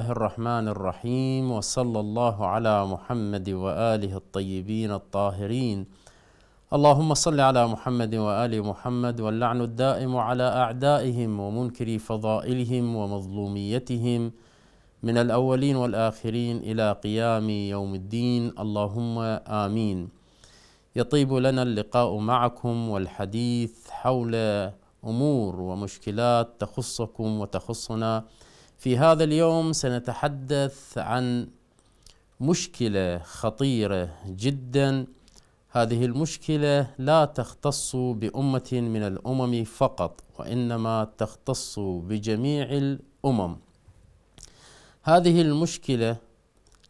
الله الرحمن الرحيم وصلى الله على محمد واله الطيبين الطاهرين اللهم صل على محمد وال محمد واللعن الدائم على اعدائهم ومنكر فضائلهم ومظلوميتهم من الاولين والاخرين الى قيام يوم الدين اللهم امين يطيب لنا اللقاء معكم والحديث حول امور ومشكلات تخصكم وتخصنا في هذا اليوم سنتحدث عن مشكلة خطيرة جدا هذه المشكلة لا تختص بأمة من الأمم فقط وإنما تختص بجميع الأمم هذه المشكلة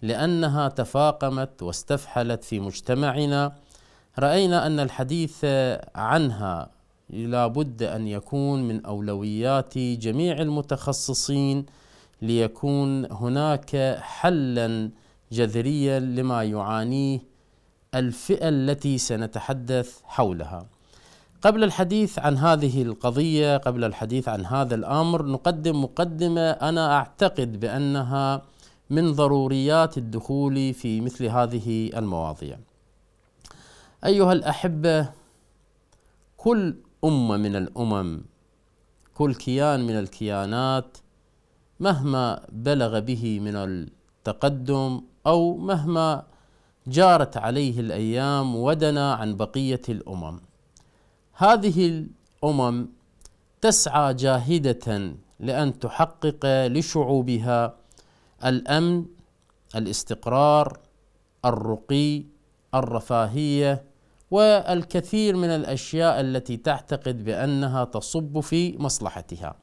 لأنها تفاقمت واستفحلت في مجتمعنا رأينا أن الحديث عنها لابد أن يكون من أولويات جميع المتخصصين ليكون هناك حلا جذريا لما يعانيه الفئة التي سنتحدث حولها. قبل الحديث عن هذه القضية، قبل الحديث عن هذا الأمر، نقدم مقدمة أنا أعتقد بأنها من ضروريات الدخول في مثل هذه المواضيع. أيها الأحبة، كل أمة من الأمم كل كيان من الكيانات مهما بلغ به من التقدم أو مهما جارت عليه الأيام ودنا عن بقية الأمم هذه الأمم تسعى جاهدة لأن تحقق لشعوبها الأمن الاستقرار الرقي الرفاهيه والكثير من الاشياء التي تعتقد بانها تصب في مصلحتها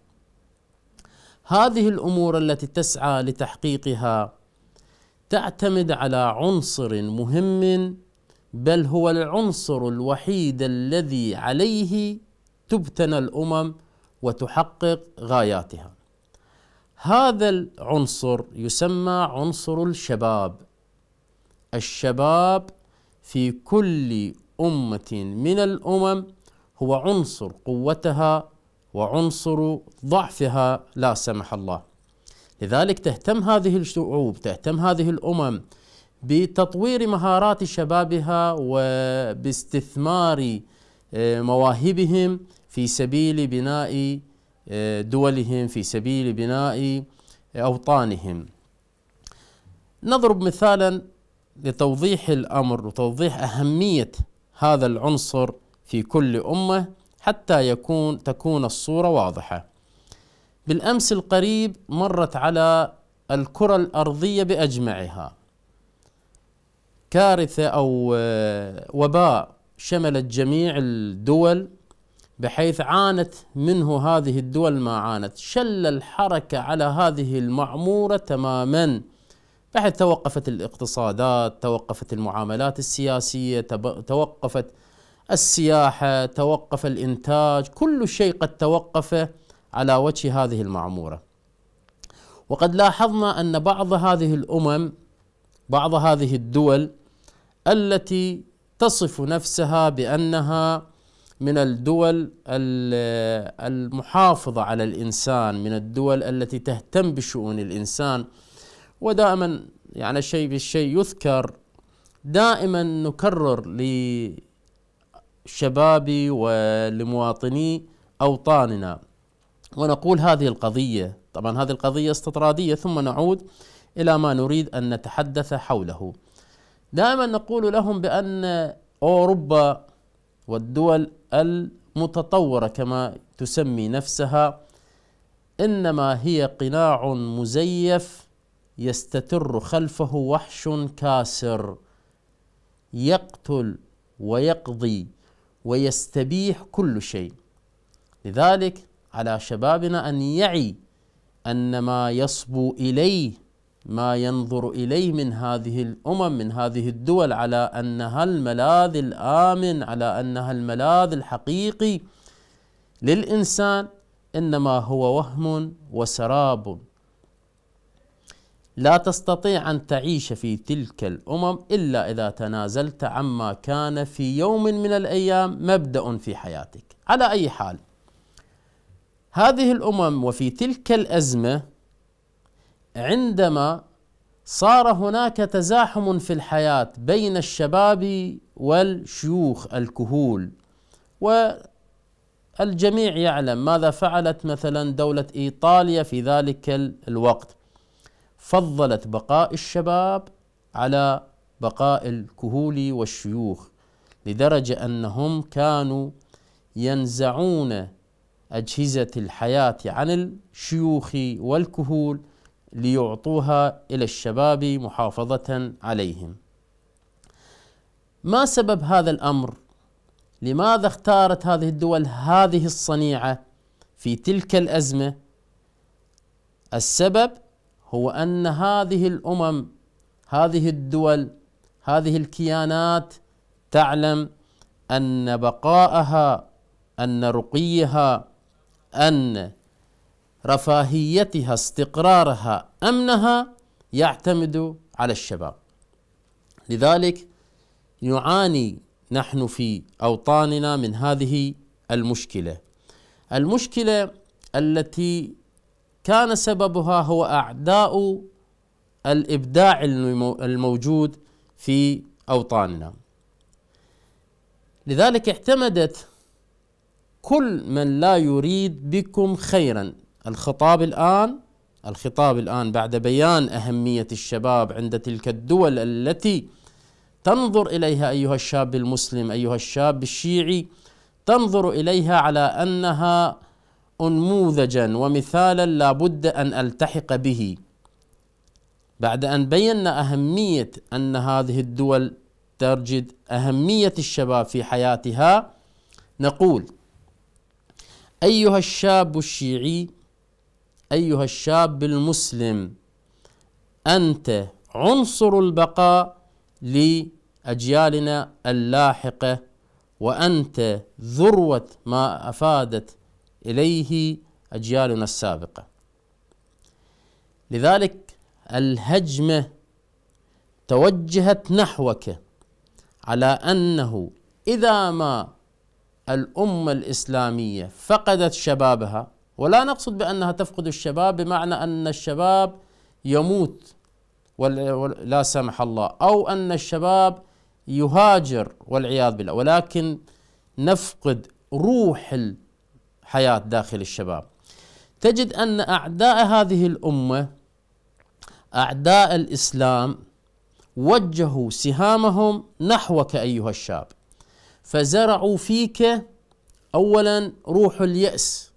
هذه الامور التي تسعى لتحقيقها تعتمد على عنصر مهم بل هو العنصر الوحيد الذي عليه تبتنى الامم وتحقق غاياتها هذا العنصر يسمى عنصر الشباب الشباب في كل أمة من الأمم هو عنصر قوتها وعنصر ضعفها لا سمح الله لذلك تهتم هذه الشعوب تهتم هذه الأمم بتطوير مهارات شبابها وباستثمار آه، مواهبهم في سبيل بناء آه، دولهم في سبيل بناء آه، أوطانهم نضرب مثالا لتوضيح الأمر وتوضيح أهمية هذا العنصر في كل أمة حتى يكون تكون الصورة واضحة. بالأمس القريب مرت على الكرة الأرضية بأجمعها كارثة أو آه، وباء شملت جميع الدول بحيث عانت منه هذه الدول ما عانت شل الحركة على هذه المعمورة تماما بعد توقفت الاقتصادات توقفت المعاملات السياسية توقفت السياحة توقف الإنتاج كل شيء قد توقف على وجه هذه المعمورة وقد لاحظنا أن بعض هذه الأمم بعض هذه الدول التي تصف نفسها بأنها من الدول المحافظة على الإنسان من الدول التي تهتم بشؤون الإنسان ودائما يعني الشيء بالشيء يذكر دائما نكرر لشبابي ولمواطني أوطاننا ونقول هذه القضية طبعا هذه القضية استطرادية ثم نعود إلى ما نريد أن نتحدث حوله دائما نقول لهم بأن أوروبا والدول المتطورة كما تسمي نفسها إنما هي قناع مزيف يستتر خلفه وحش كاسر يقتل ويقضي ويستبيح كل شيء لذلك على شبابنا ان يعي ان ما يصبو اليه ما ينظر اليه من هذه الامم من هذه الدول على انها الملاذ الامن على انها الملاذ الحقيقي للانسان انما هو وهم وسراب لا تستطيع أن تعيش في تلك الأمم إلا إذا تنازلت عما كان في يوم من الأيام مبدأ في حياتك على أي حال هذه الأمم وفي تلك الأزمة عندما صار هناك تزاحم في الحياة بين الشباب والشيوخ الكهول والجميع يعلم ماذا فعلت مثلا دولة إيطاليا في ذلك الوقت فضلت بقاء الشباب على بقاء الكهول والشيوخ لدرجه انهم كانوا ينزعون اجهزه الحياه عن الشيوخ والكهول ليعطوها الى الشباب محافظه عليهم ما سبب هذا الامر لماذا اختارت هذه الدول هذه الصنيعه في تلك الازمه السبب هو ان هذه الامم هذه الدول هذه الكيانات تعلم ان بقاءها ان رقيها ان رفاهيتها استقرارها امنها يعتمد على الشباب لذلك نعاني نحن في اوطاننا من هذه المشكله المشكله التي كان سببها هو اعداء الابداع الموجود في اوطاننا لذلك اعتمدت كل من لا يريد بكم خيرا الخطاب الان الخطاب الان بعد بيان اهميه الشباب عند تلك الدول التي تنظر اليها ايها الشاب المسلم ايها الشاب الشيعي تنظر اليها على انها انموذجا ومثالا لا بد ان التحق به بعد ان بينا اهميه ان هذه الدول ترجد اهميه الشباب في حياتها نقول ايها الشاب الشيعي ايها الشاب المسلم انت عنصر البقاء لاجيالنا اللاحقه وانت ذروه ما افادت اليه اجيالنا السابقه لذلك الهجمه توجهت نحوك على انه اذا ما الامه الاسلاميه فقدت شبابها ولا نقصد بانها تفقد الشباب بمعنى ان الشباب يموت لا سمح الله او ان الشباب يهاجر والعياذ بالله ولكن نفقد روح حياه داخل الشباب تجد ان اعداء هذه الامه اعداء الاسلام وجهوا سهامهم نحوك ايها الشاب فزرعوا فيك اولا روح الياس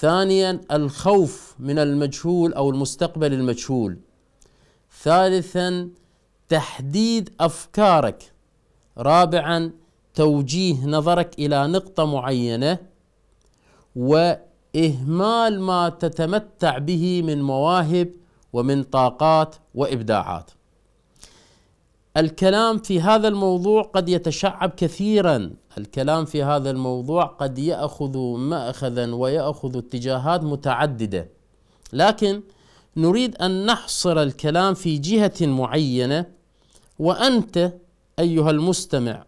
ثانيا الخوف من المجهول او المستقبل المجهول ثالثا تحديد افكارك رابعا توجيه نظرك الى نقطه معينه واهمال ما تتمتع به من مواهب ومن طاقات وابداعات الكلام في هذا الموضوع قد يتشعب كثيرا الكلام في هذا الموضوع قد ياخذ ماخذا وياخذ اتجاهات متعدده لكن نريد ان نحصر الكلام في جهه معينه وانت ايها المستمع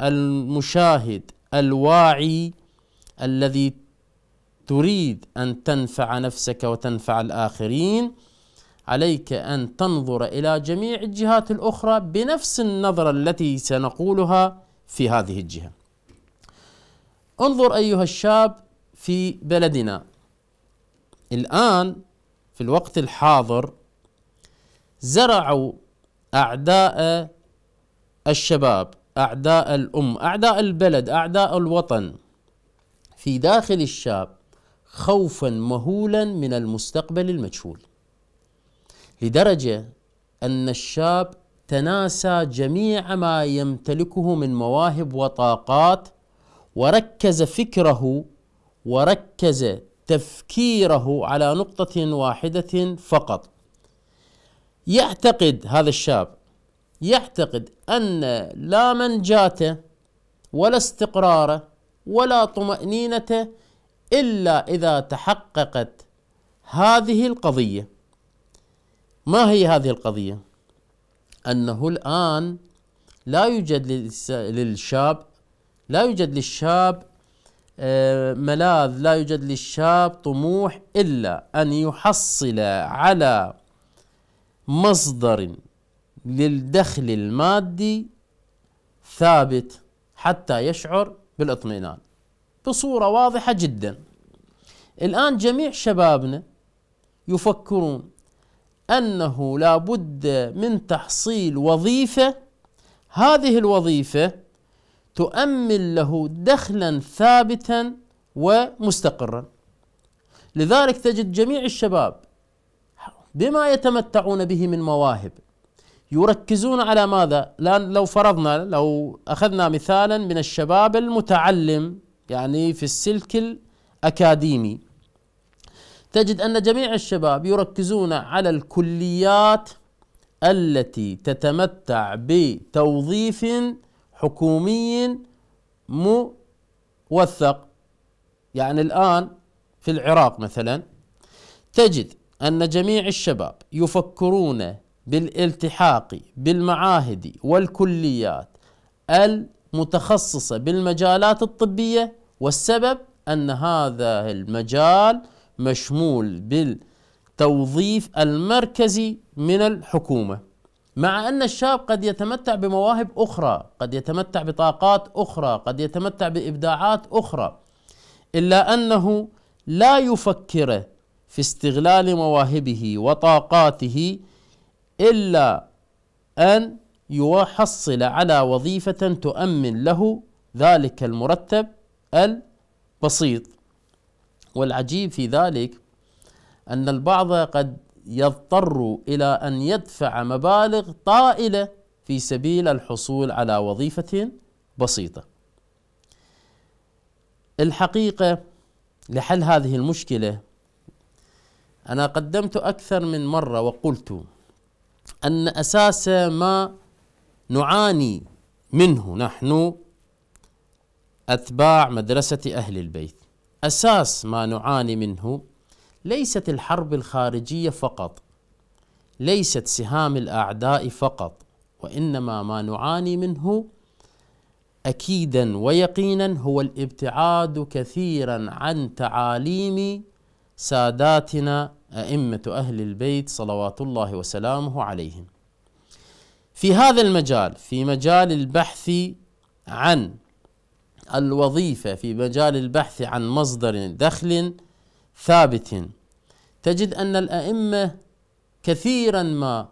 المشاهد الواعي الذي تريد ان تنفع نفسك وتنفع الاخرين عليك ان تنظر الى جميع الجهات الاخرى بنفس النظره التي سنقولها في هذه الجهه. انظر ايها الشاب في بلدنا الان في الوقت الحاضر زرعوا اعداء الشباب، اعداء الام، اعداء البلد، اعداء الوطن في داخل الشاب خوفا مهولا من المستقبل المجهول لدرجه ان الشاب تناسى جميع ما يمتلكه من مواهب وطاقات وركز فكره وركز تفكيره على نقطه واحده فقط يعتقد هذا الشاب يعتقد ان لا منجاته ولا استقراره ولا طمانينته الا اذا تحققت هذه القضيه ما هي هذه القضيه انه الان لا يوجد للشاب لا يوجد للشاب آه، ملاذ لا يوجد للشاب طموح الا ان يحصل على مصدر للدخل المادي ثابت حتى يشعر بالاطمئنان بصورة واضحة جدا الآن جميع شبابنا يفكرون أنه لا بد من تحصيل وظيفة هذه الوظيفة تؤمن له دخلا ثابتا ومستقرا لذلك تجد جميع الشباب بما يتمتعون به من مواهب يركزون على ماذا؟ لأن لو فرضنا لو أخذنا مثالا من الشباب المتعلم يعني في السلك الأكاديمي تجد أن جميع الشباب يركزون على الكليات التي تتمتع بتوظيف حكومي موثق يعني الآن في العراق مثلا تجد أن جميع الشباب يفكرون بالالتحاق بالمعاهد والكليات ال متخصصه بالمجالات الطبيه والسبب ان هذا المجال مشمول بالتوظيف المركزي من الحكومه مع ان الشاب قد يتمتع بمواهب اخرى قد يتمتع بطاقات اخرى قد يتمتع بابداعات اخرى الا انه لا يفكر في استغلال مواهبه وطاقاته الا ان يحصل على وظيفة تؤمن له ذلك المرتب البسيط والعجيب في ذلك أن البعض قد يضطر إلى أن يدفع مبالغ طائلة في سبيل الحصول على وظيفة بسيطة. الحقيقة لحل هذه المشكلة أنا قدمت أكثر من مرة وقلت أن أساس ما نعاني منه نحن اتباع مدرسه اهل البيت اساس ما نعاني منه ليست الحرب الخارجيه فقط ليست سهام الاعداء فقط وانما ما نعاني منه اكيدا ويقينا هو الابتعاد كثيرا عن تعاليم ساداتنا ائمه اهل البيت صلوات الله وسلامه عليهم في هذا المجال في مجال البحث عن الوظيفة في مجال البحث عن مصدر دخل ثابت تجد أن الأئمة كثيرا ما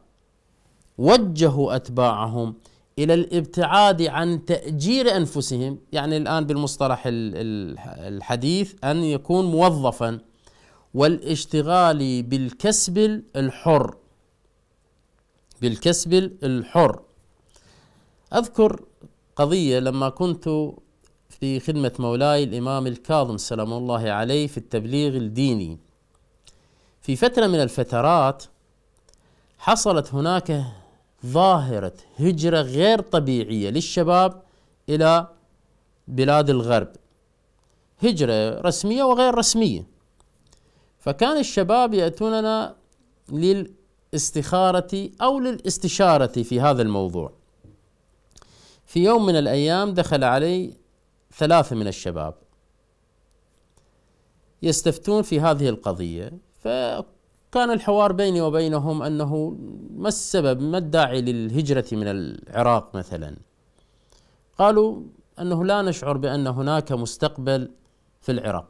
وجهوا أتباعهم إلى الابتعاد عن تأجير أنفسهم يعني الآن بالمصطلح الحديث أن يكون موظفا والاشتغال بالكسب الحر بالكسب الحر أذكر قضية لما كنت في خدمة مولاي الإمام الكاظم سلام الله عليه في التبليغ الديني في فترة من الفترات حصلت هناك ظاهرة هجرة غير طبيعية للشباب إلى بلاد الغرب هجرة رسمية وغير رسمية فكان الشباب يأتوننا لل للاستخاره او للاستشاره في هذا الموضوع. في يوم من الايام دخل علي ثلاثه من الشباب يستفتون في هذه القضيه فكان الحوار بيني وبينهم انه ما السبب ما الداعي للهجره من العراق مثلا. قالوا انه لا نشعر بان هناك مستقبل في العراق.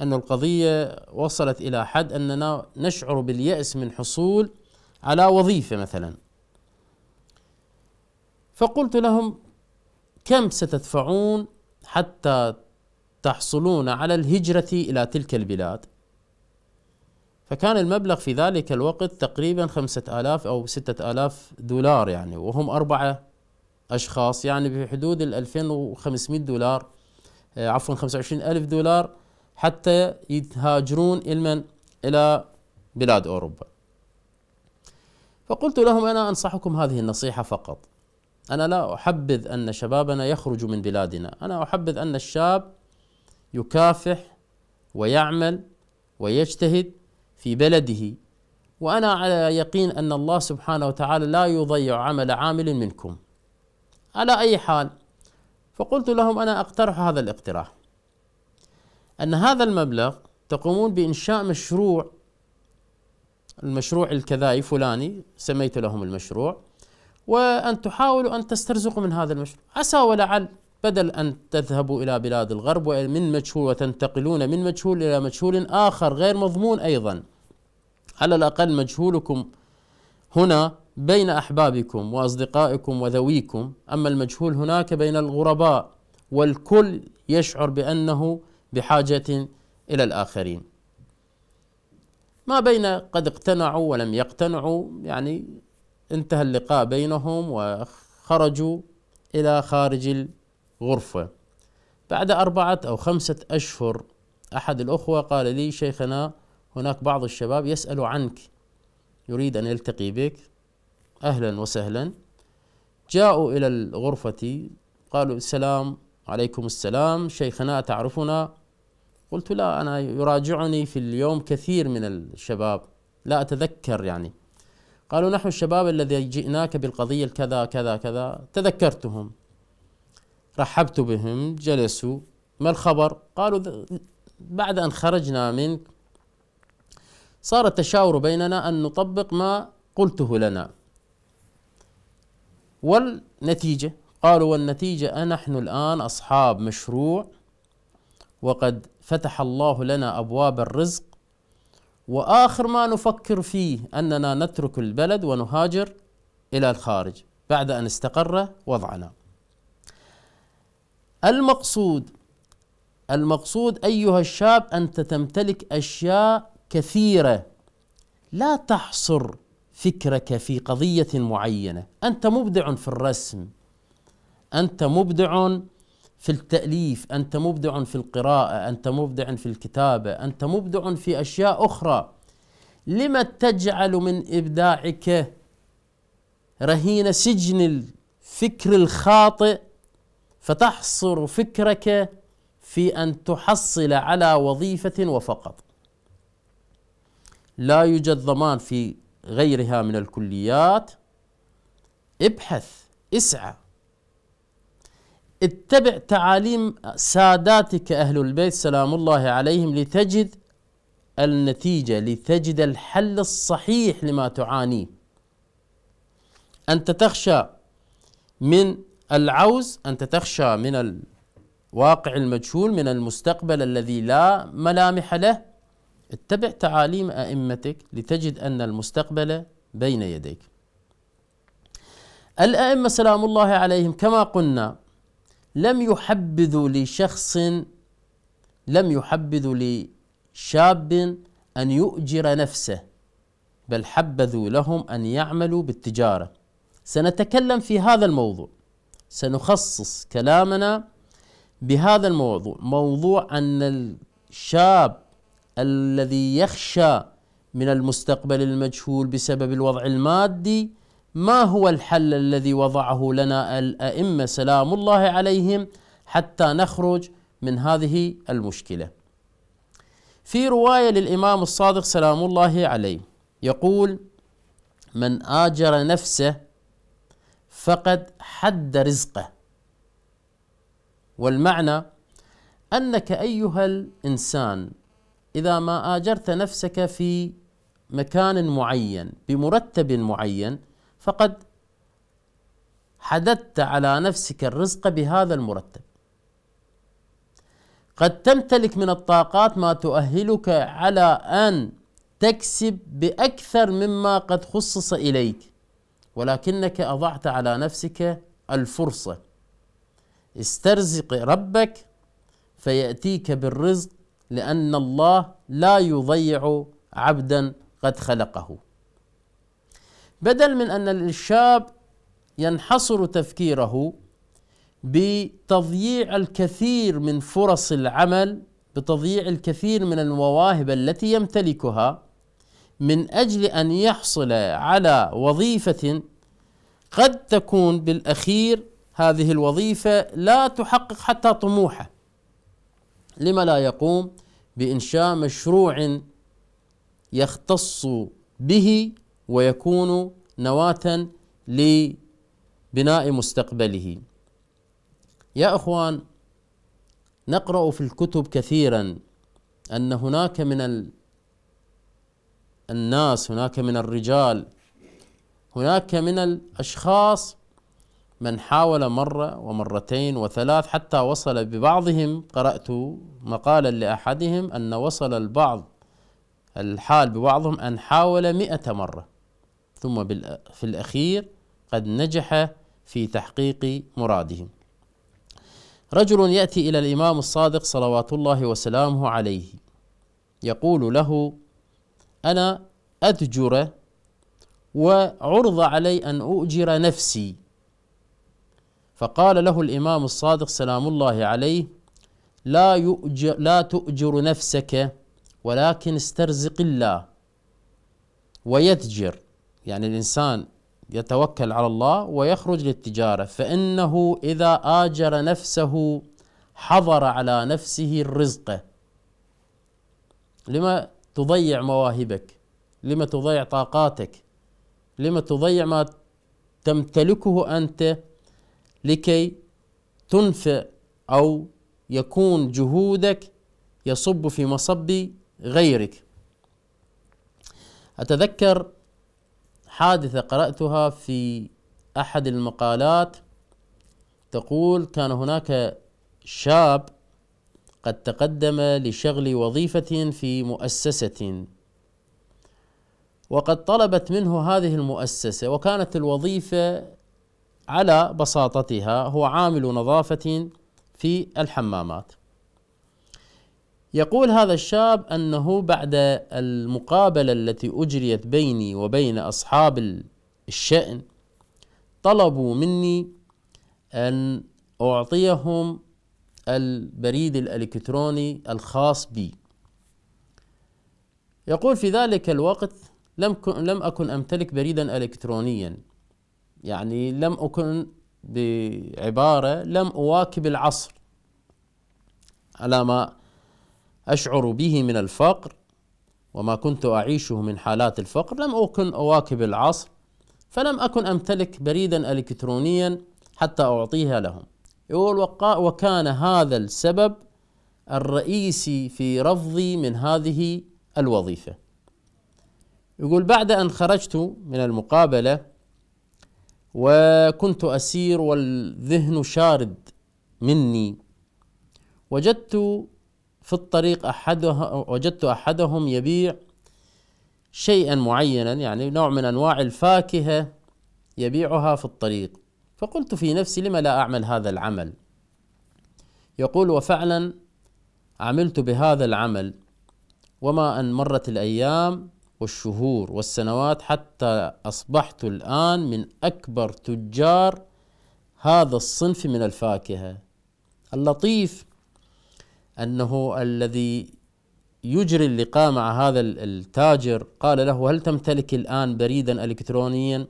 أن القضية وصلت إلى حد أننا نشعر باليأس من حصول على وظيفة مثلا فقلت لهم كم ستدفعون حتى تحصلون على الهجرة إلى تلك البلاد فكان المبلغ في ذلك الوقت تقريبا خمسة آلاف أو ستة آلاف دولار يعني وهم أربعة أشخاص يعني بحدود الألفين وخمسمائة دولار آه، عفوا خمسة وعشرين ألف دولار حتى يهاجرون لمن إلى بلاد أوروبا فقلت لهم أنا أنصحكم هذه النصيحة فقط أنا لا أحبذ أن شبابنا يخرج من بلادنا أنا أحبذ أن الشاب يكافح ويعمل ويجتهد في بلده وأنا على يقين أن الله سبحانه وتعالى لا يضيع عمل عامل منكم على أي حال فقلت لهم أنا أقترح هذا الاقتراح أن هذا المبلغ تقومون بإنشاء مشروع المشروع الكذائي فلاني سميت لهم المشروع وأن تحاولوا أن تسترزقوا من هذا المشروع عسى ولعل بدل أن تذهبوا إلى بلاد الغرب من مجهول وتنتقلون من مجهول إلى مجهول آخر غير مضمون أيضا على الأقل مجهولكم هنا بين أحبابكم وأصدقائكم وذويكم أما المجهول هناك بين الغرباء والكل يشعر بأنه بحاجة إلى الآخرين ما بين قد اقتنعوا ولم يقتنعوا يعني انتهى اللقاء بينهم وخرجوا إلى خارج الغرفة بعد أربعة أو خمسة أشهر أحد الأخوة قال لي شيخنا هناك بعض الشباب يسأل عنك يريد أن يلتقي بك أهلا وسهلا جاءوا إلى الغرفة قالوا السلام عليكم السلام شيخنا تعرفنا قلت لا أنا يراجعني في اليوم كثير من الشباب لا أتذكر يعني قالوا نحن الشباب الذي جئناك بالقضية الكذا كذا كذا تذكرتهم رحبت بهم جلسوا ما الخبر قالوا بعد أن خرجنا منك صار التشاور بيننا أن نطبق ما قلته لنا والنتيجة قالوا والنتيجة نحن الآن أصحاب مشروع وقد فتح الله لنا ابواب الرزق واخر ما نفكر فيه اننا نترك البلد ونهاجر الى الخارج بعد ان استقر وضعنا المقصود المقصود ايها الشاب انت تمتلك اشياء كثيره لا تحصر فكرك في قضيه معينه انت مبدع في الرسم انت مبدع في التأليف أنت مبدع في القراءة أنت مبدع في الكتابة أنت مبدع في أشياء أخرى لما تجعل من إبداعك رهين سجن الفكر الخاطئ فتحصر فكرك في أن تحصل على وظيفة وفقط لا يوجد ضمان في غيرها من الكليات ابحث اسعى اتبع تعاليم ساداتك أهل البيت سلام الله عليهم لتجد النتيجة لتجد الحل الصحيح لما تعانيه أنت تخشى من العوز أنت تخشى من الواقع المجهول من المستقبل الذي لا ملامح له اتبع تعاليم أئمتك لتجد أن المستقبل بين يديك الأئمة سلام الله عليهم كما قلنا لم يحبذ لشخص لم يحبذ لشاب أن يؤجر نفسه بل حبذوا لهم أن يعملوا بالتجارة سنتكلم في هذا الموضوع سنخصص كلامنا بهذا الموضوع موضوع أن الشاب الذي يخشى من المستقبل المجهول بسبب الوضع المادي ما هو الحل الذي وضعه لنا الائمه سلام الله عليهم حتى نخرج من هذه المشكله. في روايه للامام الصادق سلام الله عليه يقول: من آجر نفسه فقد حد رزقه. والمعنى انك ايها الانسان اذا ما آجرت نفسك في مكان معين بمرتب معين فقد حددت على نفسك الرزق بهذا المرتب قد تمتلك من الطاقات ما تؤهلك على ان تكسب باكثر مما قد خصص اليك ولكنك اضعت على نفسك الفرصه استرزق ربك فياتيك بالرزق لان الله لا يضيع عبدا قد خلقه بدل من ان الشاب ينحصر تفكيره بتضييع الكثير من فرص العمل بتضييع الكثير من المواهب التي يمتلكها من اجل ان يحصل على وظيفه قد تكون بالاخير هذه الوظيفه لا تحقق حتى طموحه لما لا يقوم بانشاء مشروع يختص به ويكون نواة لبناء مستقبله يا اخوان نقرا في الكتب كثيرا ان هناك من الناس هناك من الرجال هناك من الاشخاص من حاول مره ومرتين وثلاث حتى وصل ببعضهم قرات مقالا لاحدهم ان وصل البعض الحال ببعضهم ان حاول مئة مره ثم في الأخير قد نجح في تحقيق مراده رجل يأتي إلى الإمام الصادق صلوات الله وسلامه عليه يقول له أنا أتجر وعرض علي أن أؤجر نفسي فقال له الإمام الصادق سلام الله عليه لا, يؤجر لا تؤجر نفسك ولكن استرزق الله ويتجر يعني الإنسان يتوكل على الله ويخرج للتجارة فإنه إذا آجر نفسه حضر على نفسه الرزق لما تضيع مواهبك لما تضيع طاقاتك لما تضيع ما تمتلكه أنت لكي تنفئ أو يكون جهودك يصب في مصب غيرك أتذكر حادثة قرأتها في أحد المقالات تقول كان هناك شاب قد تقدم لشغل وظيفة في مؤسسة وقد طلبت منه هذه المؤسسة وكانت الوظيفة على بساطتها هو عامل نظافة في الحمامات يقول هذا الشاب انه بعد المقابله التي اجريت بيني وبين اصحاب الشان طلبوا مني ان اعطيهم البريد الالكتروني الخاص بي يقول في ذلك الوقت لم لم اكن امتلك بريدا الكترونيا يعني لم اكن بعباره لم اواكب العصر على ما أشعر به من الفقر وما كنت أعيشه من حالات الفقر لم أكن أواكب العصر فلم أكن أمتلك بريدا إلكترونيا حتى أعطيها لهم يقول وكان هذا السبب الرئيسي في رفضي من هذه الوظيفة يقول بعد أن خرجت من المقابلة وكنت أسير والذهن شارد مني وجدت في الطريق أحده وجدت أحدهم يبيع شيئا معينا يعني نوع من أنواع الفاكهة يبيعها في الطريق فقلت في نفسي لما لا أعمل هذا العمل يقول وفعلا عملت بهذا العمل وما أن مرت الأيام والشهور والسنوات حتى أصبحت الآن من أكبر تجار هذا الصنف من الفاكهة اللطيف انه الذي يجري اللقاء مع هذا التاجر قال له هل تمتلك الان بريدا الكترونيا؟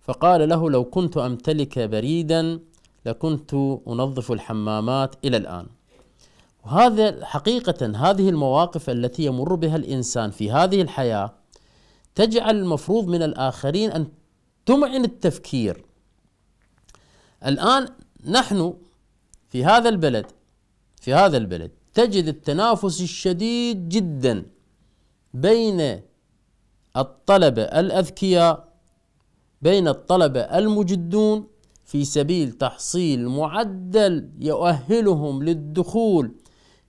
فقال له لو كنت امتلك بريدا لكنت انظف الحمامات الى الان. وهذا حقيقة هذه المواقف التي يمر بها الإنسان في هذه الحياة تجعل المفروض من الآخرين أن تمعن التفكير الآن نحن في هذا البلد في هذا البلد تجد التنافس الشديد جدا بين الطلبه الاذكياء بين الطلبه المجدون في سبيل تحصيل معدل يؤهلهم للدخول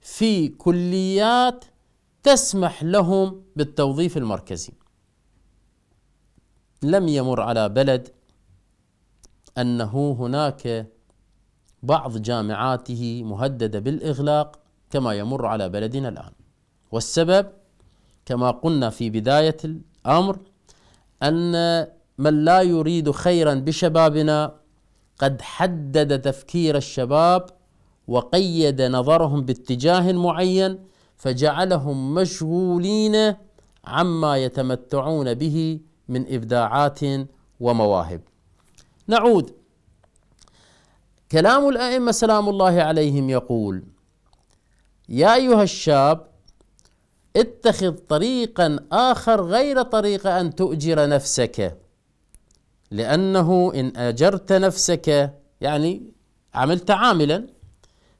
في كليات تسمح لهم بالتوظيف المركزي لم يمر على بلد انه هناك بعض جامعاته مهدده بالاغلاق كما يمر على بلدنا الان والسبب كما قلنا في بدايه الامر ان من لا يريد خيرا بشبابنا قد حدد تفكير الشباب وقيد نظرهم باتجاه معين فجعلهم مشغولين عما يتمتعون به من ابداعات ومواهب. نعود كلام الائمه سلام الله عليهم يقول يا ايها الشاب اتخذ طريقا اخر غير طريق ان تؤجر نفسك لانه ان اجرت نفسك يعني عملت عاملا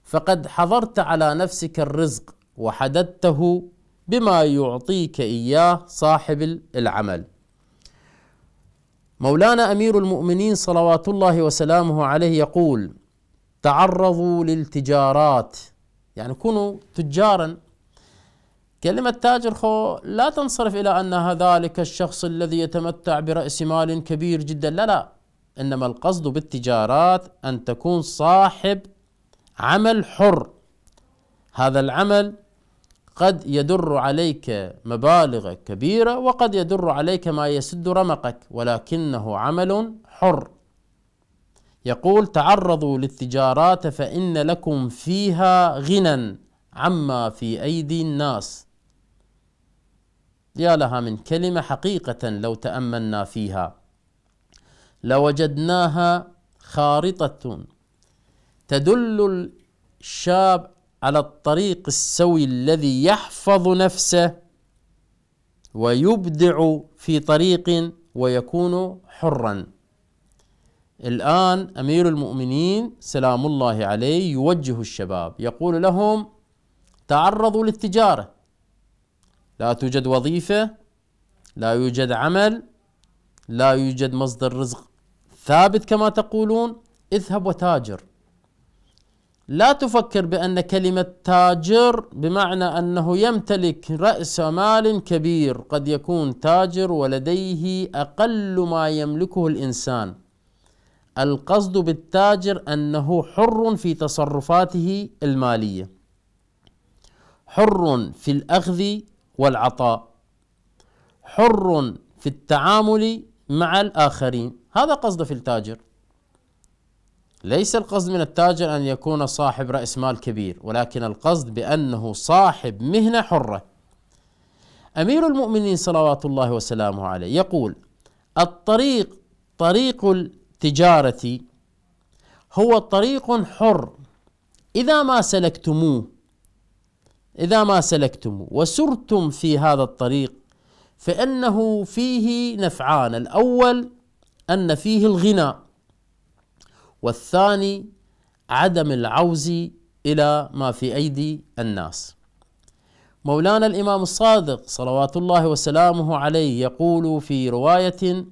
فقد حضرت على نفسك الرزق وحددته بما يعطيك اياه صاحب العمل مولانا امير المؤمنين صلوات الله وسلامه عليه يقول تعرضوا للتجارات يعني كونوا تجارا كلمة تاجر خو لا تنصرف إلى أن ذلك الشخص الذي يتمتع برأس مال كبير جدا لا لا إنما القصد بالتجارات أن تكون صاحب عمل حر هذا العمل قد يدر عليك مبالغ كبيرة وقد يدر عليك ما يسد رمقك ولكنه عمل حر يقول تعرضوا للتجارات فإن لكم فيها غنى عما في أيدي الناس يا لها من كلمة حقيقة لو تأملنا فيها لوجدناها خارطة تدل الشاب على الطريق السوي الذي يحفظ نفسه ويبدع في طريق ويكون حرا الآن أمير المؤمنين سلام الله عليه يوجه الشباب يقول لهم تعرضوا للتجارة لا توجد وظيفة لا يوجد عمل لا يوجد مصدر رزق ثابت كما تقولون اذهب وتاجر لا تفكر بأن كلمة تاجر بمعنى أنه يمتلك رأس مال كبير قد يكون تاجر ولديه أقل ما يملكه الإنسان القصد بالتاجر انه حر في تصرفاته الماليه حر في الاخذ والعطاء حر في التعامل مع الاخرين هذا قصد في التاجر ليس القصد من التاجر ان يكون صاحب راس مال كبير ولكن القصد بانه صاحب مهنه حره امير المؤمنين صلوات الله وسلامه عليه يقول الطريق طريق التجارة هو طريق حر إذا ما سلكتموه إذا ما سلكتموه وسرتم في هذا الطريق فإنه فيه نفعان الأول أن فيه الغنى والثاني عدم العوز إلى ما في أيدي الناس مولانا الإمام الصادق صلوات الله وسلامه عليه يقول في رواية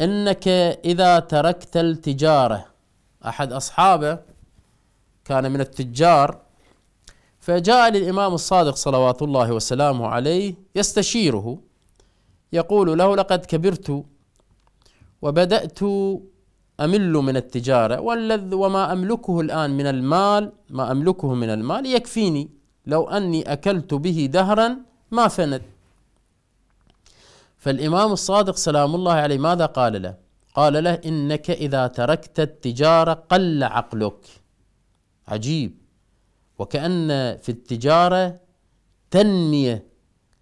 انك اذا تركت التجاره احد اصحابه كان من التجار فجاء للامام الصادق صلوات الله وسلامه عليه يستشيره يقول له لقد كبرت وبدات امل من التجاره والذ وما املكه الان من المال ما املكه من المال يكفيني لو اني اكلت به دهرا ما فنت فالإمام الصادق سلام الله عليه ماذا قال له قال له إنك إذا تركت التجارة قل عقلك عجيب وكأن في التجارة تنمية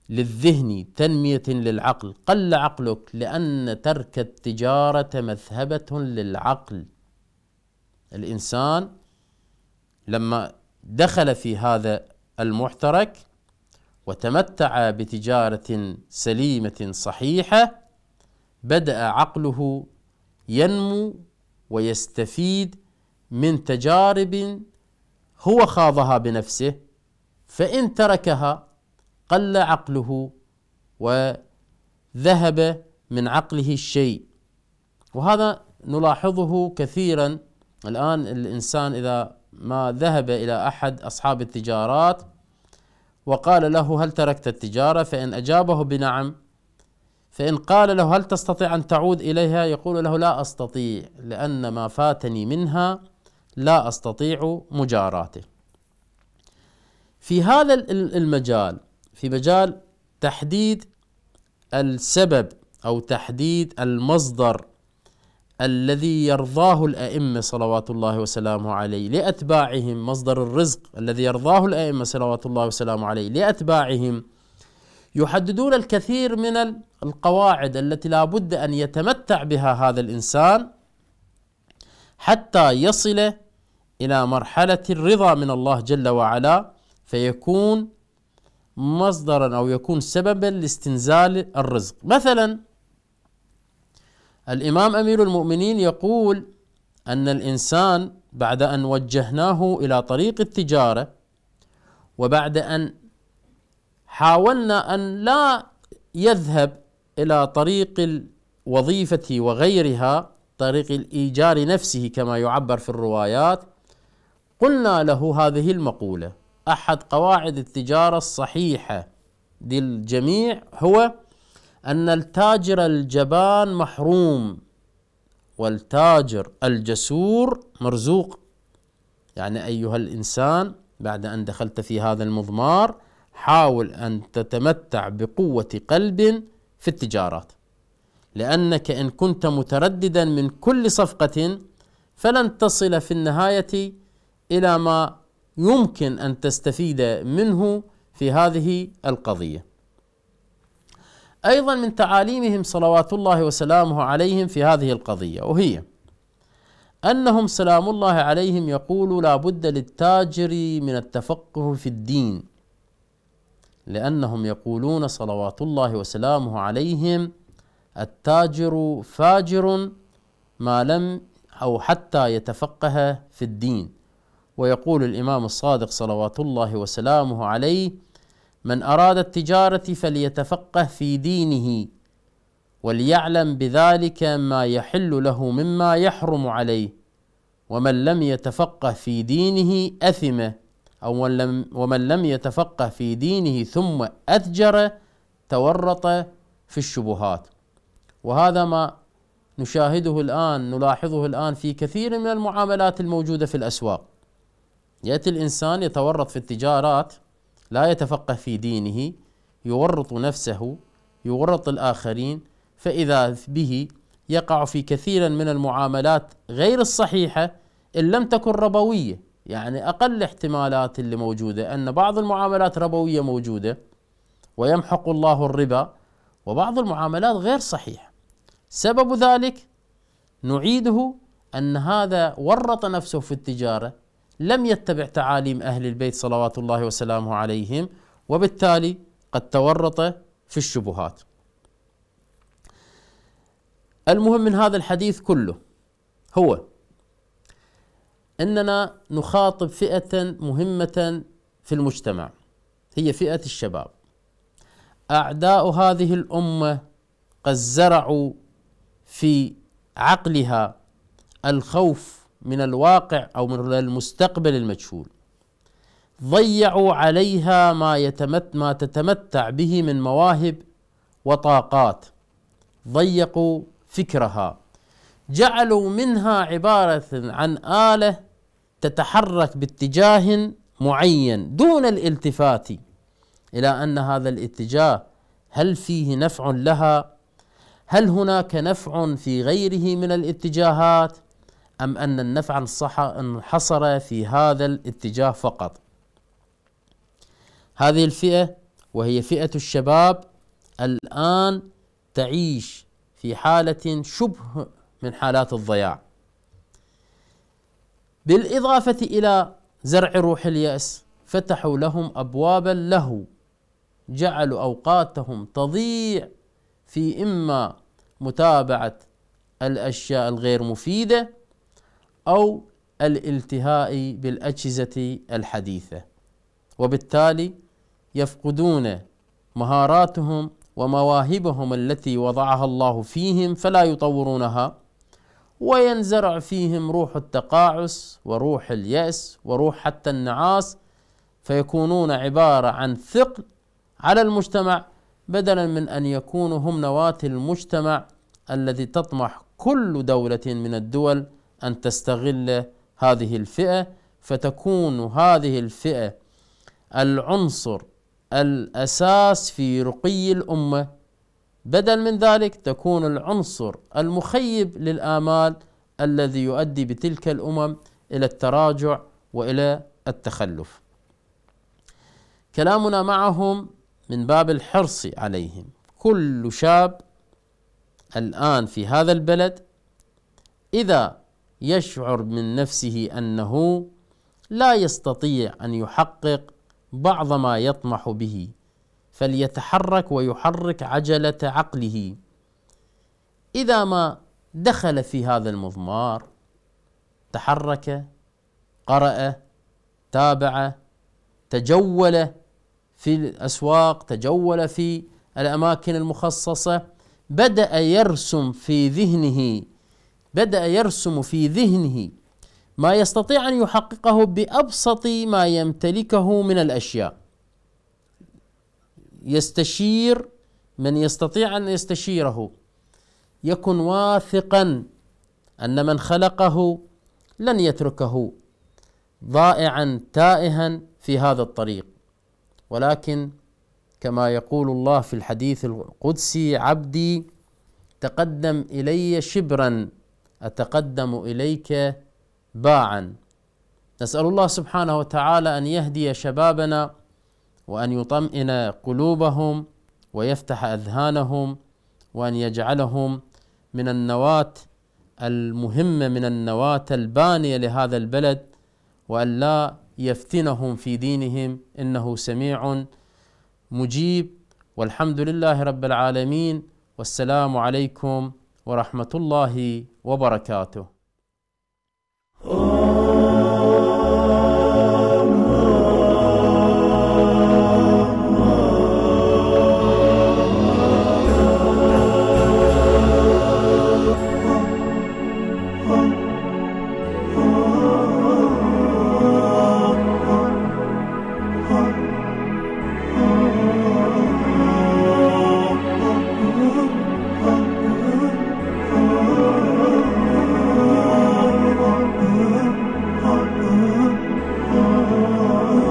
للذهن تنمية للعقل قل عقلك لأن ترك التجارة مذهبة للعقل الإنسان لما دخل في هذا المحترك وتمتع بتجاره سليمه صحيحه بدا عقله ينمو ويستفيد من تجارب هو خاضها بنفسه فان تركها قل عقله وذهب من عقله الشيء وهذا نلاحظه كثيرا الان الانسان اذا ما ذهب الى احد اصحاب التجارات وقال له هل تركت التجارة فإن أجابه بنعم فإن قال له هل تستطيع أن تعود إليها يقول له لا أستطيع لأن ما فاتني منها لا أستطيع مجاراته في هذا المجال في مجال تحديد السبب أو تحديد المصدر الذي يرضاه الأئمة صلوات الله وسلامه عليه لأتباعهم مصدر الرزق الذي يرضاه الأئمة صلوات الله وسلامه عليه لأتباعهم يحددون الكثير من القواعد التي لا بد أن يتمتع بها هذا الإنسان حتى يصل إلى مرحلة الرضا من الله جل وعلا فيكون مصدرا أو يكون سببا لاستنزال الرزق مثلا الامام امير المؤمنين يقول ان الانسان بعد ان وجهناه الى طريق التجاره وبعد ان حاولنا ان لا يذهب الى طريق الوظيفه وغيرها طريق الايجار نفسه كما يعبر في الروايات قلنا له هذه المقوله احد قواعد التجاره الصحيحه للجميع هو أن التاجر الجبان محروم والتاجر الجسور مرزوق يعني أيها الإنسان بعد أن دخلت في هذا المضمار حاول أن تتمتع بقوة قلب في التجارات لأنك إن كنت مترددا من كل صفقة فلن تصل في النهاية إلى ما يمكن أن تستفيد منه في هذه القضية ايضا من تعاليمهم صلوات الله وسلامه عليهم في هذه القضيه وهي انهم سلام الله عليهم يقول لا بد للتاجر من التفقه في الدين لانهم يقولون صلوات الله وسلامه عليهم التاجر فاجر ما لم او حتى يتفقه في الدين ويقول الامام الصادق صلوات الله وسلامه عليه من اراد التجاره فليتفقه في دينه وليعلم بذلك ما يحل له مما يحرم عليه ومن لم يتفقه في دينه اثمه او ومن لم يتفقه في دينه ثم اثجر تورط في الشبهات وهذا ما نشاهده الان نلاحظه الان في كثير من المعاملات الموجوده في الاسواق ياتي الانسان يتورط في التجارات لا يتفقه في دينه يورط نفسه يورط الآخرين فإذا به يقع في كثيرا من المعاملات غير الصحيحة إن لم تكن ربوية يعني أقل احتمالات اللي موجودة أن بعض المعاملات ربوية موجودة ويمحق الله الربا وبعض المعاملات غير صحيحة سبب ذلك نعيده أن هذا ورط نفسه في التجارة لم يتبع تعاليم أهل البيت صلوات الله وسلامه عليهم وبالتالي قد تورط في الشبهات المهم من هذا الحديث كله هو اننا نخاطب فئه مهمه في المجتمع هي فئه الشباب اعداء هذه الامه قد زرعوا في عقلها الخوف من الواقع او من المستقبل المجهول ضيعوا عليها ما يتمت ما تتمتع به من مواهب وطاقات ضيقوا فكرها جعلوا منها عباره عن اله تتحرك باتجاه معين دون الالتفات الى ان هذا الاتجاه هل فيه نفع لها هل هناك نفع في غيره من الاتجاهات أم أن النفع انحصر في هذا الاتجاه فقط هذه الفئة وهي فئة الشباب الآن تعيش في حالة شبه من حالات الضياع بالإضافة إلى زرع روح اليأس فتحوا لهم أبواب اللهو جعلوا أوقاتهم تضيع في إما متابعة الأشياء الغير مفيدة أو الالتهاء بالأجهزة الحديثة وبالتالي يفقدون مهاراتهم ومواهبهم التي وضعها الله فيهم فلا يطورونها وينزرع فيهم روح التقاعس وروح اليأس وروح حتى النعاس فيكونون عبارة عن ثقل على المجتمع بدلا من أن يكونوا هم نواة المجتمع الذي تطمح كل دولة من الدول أن تستغل هذه الفئة فتكون هذه الفئة العنصر الأساس في رقي الأمة بدل من ذلك تكون العنصر المخيب للآمال الذي يؤدي بتلك الأمم إلى التراجع وإلى التخلف كلامنا معهم من باب الحرص عليهم كل شاب الآن في هذا البلد إذا يشعر من نفسه انه لا يستطيع ان يحقق بعض ما يطمح به فليتحرك ويحرك عجله عقله اذا ما دخل في هذا المضمار تحرك قرأ تابع تجول في الاسواق تجول في الاماكن المخصصه بدا يرسم في ذهنه بدأ يرسم في ذهنه ما يستطيع أن يحققه بأبسط ما يمتلكه من الأشياء يستشير من يستطيع أن يستشيره يكن واثقا أن من خلقه لن يتركه ضائعا تائها في هذا الطريق ولكن كما يقول الله في الحديث القدسي عبدي تقدم الي شبرا اتقدم اليك باعا نسال الله سبحانه وتعالى ان يهدي شبابنا وان يطمئن قلوبهم ويفتح اذهانهم وان يجعلهم من النواه المهمه من النواه البانيه لهذا البلد وان لا يفتنهم في دينهم انه سميع مجيب والحمد لله رب العالمين والسلام عليكم ورحمه الله وبركاته